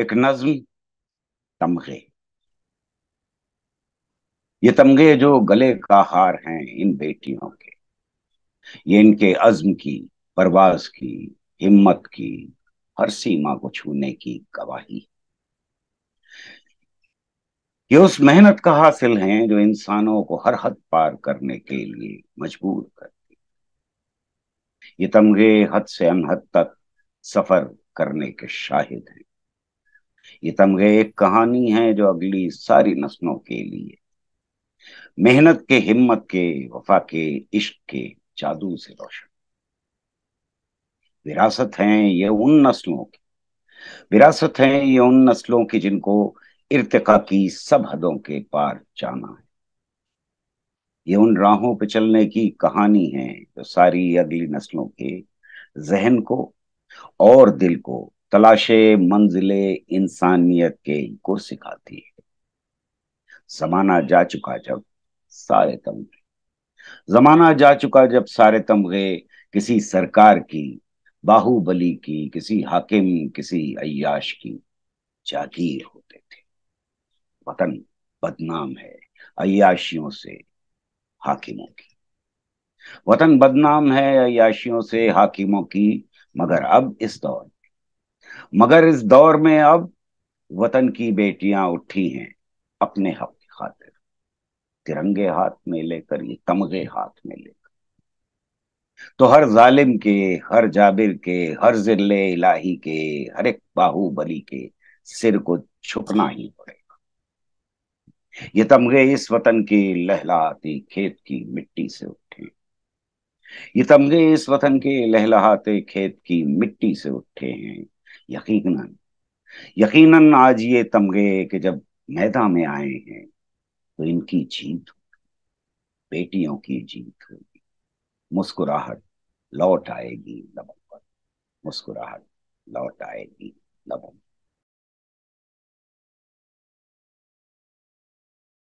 एक नज्म तमगे ये तमगे जो गले का हार हैं इन बेटियों के ये इनके अज्म की परवाज की हिम्मत की हर सीमा को छूने की गवाही ये उस मेहनत का हासिल हैं जो इंसानों को हर हद पार करने के लिए मजबूर करती ये तमगे हद से अनहद तक सफर करने के शाहिद हैं ये तमगे एक कहानी है जो अगली सारी नस्लों के लिए मेहनत के हिम्मत के वफा के इश्क के जादू से रोशन विरासत है ये उन नस्लों की विरासत है ये उन नस्लों की जिनको इर्तका की सब हदों के पार जाना है ये उन राहों पर चलने की कहानी है जो सारी अगली नस्लों के जहन को और दिल को तलाशे मंजिले इंसानियत के को सिखाती है जमाना जा चुका जब सारे तमगे जमाना जा चुका जब सारे तमगे किसी सरकार की बाहुबली की किसी हाकिम किसी अयाश की जागीर होते थे वतन बदनाम है अयाशियों से हाकिमों की वतन बदनाम है अयाशियों से हाकिमों की मगर अब इस दौर मगर इस दौर में अब वतन की बेटियां उठी हैं अपने हक की खातिर तिरंगे हाथ में लेकर ये तमगे हाथ में लेकर तो हर जालिम के हर जाबिर के हर जिले इलाही के हर एक बाहुबली के सिर को छुपना ही पड़ेगा ये तमगे इस वतन की लहलाती खेत की मिट्टी से उठे ये तमगे इस वतन के लहलाते खेत की मिट्टी से उठे हैं यकीनन यकीनन आज ये तमगे कि जब मैदा में आए हैं तो इनकी जीत होगी बेटियों की जीत होगी मुस्कुराहट लौट आएगी लबों पर मुस्कुराहट लौट आएगी लबों पर